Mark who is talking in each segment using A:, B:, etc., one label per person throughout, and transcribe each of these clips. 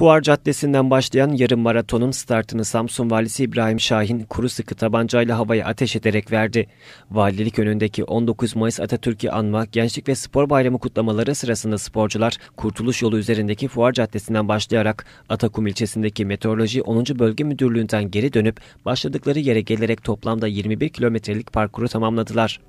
A: Fuar Caddesi'nden başlayan yarım maratonun startını Samsun Valisi İbrahim Şahin kuru sıkı tabancayla havaya ateş ederek verdi. Valilik önündeki 19 Mayıs Atatürk'ü anma, Gençlik ve Spor Bayramı kutlamaları sırasında sporcular Kurtuluş Yolu üzerindeki Fuar Caddesi'nden başlayarak Atakum ilçesindeki Meteoroloji 10. Bölge Müdürlüğü'nden geri dönüp başladıkları yere gelerek toplamda 21 kilometrelik parkuru tamamladılar.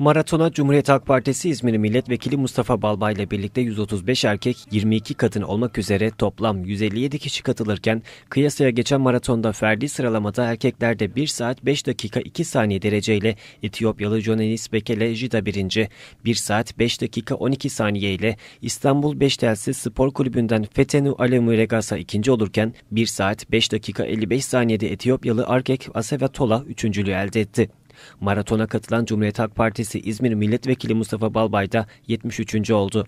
A: Maratona Cumhuriyet Halk Partisi İzmir Milletvekili Mustafa Balbay ile birlikte 135 erkek, 22 kadın olmak üzere toplam 157 kişi katılırken kıyasaya geçen maratonda ferdi sıralamada erkeklerde 1 saat 5 dakika 2 saniye dereceyle Etiyopyalı Jonenis Bekele Jida birinci, 1 saat 5 dakika 12 saniye ile İstanbul Beştelsi Spor Kulübü'nden Fetenu Alemu Regasa 2. olurken 1 saat 5 dakika 55 saniyede Etiyopyalı Arkek Aseva Tola elde etti. Maratona katılan Cumhuriyet Halk Partisi İzmir Milletvekili Mustafa Balbay da 73. oldu.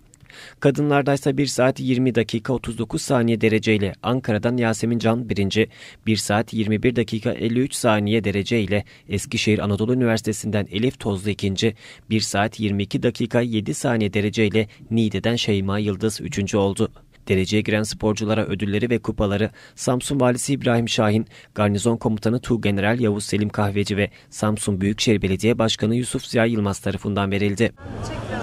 A: Kadınlarda ise 1 saat 20 dakika 39 saniye dereceyle Ankara'dan Yasemin Can birinci, 1 saat 21 dakika 53 saniye dereceyle Eskişehir Anadolu Üniversitesi'nden Elif Tozlu ikinci, 1 saat 22 dakika 7 saniye dereceyle Niğde'den Şeyma Yıldız üçüncü oldu. Dereceye giren sporculara ödülleri ve kupaları Samsun Valisi İbrahim Şahin, Garnizon Komutanı Tuğgeneral Yavuz Selim Kahveci ve Samsun Büyükşehir Belediye Başkanı Yusuf Ziya Yılmaz tarafından verildi. Teşekkürler.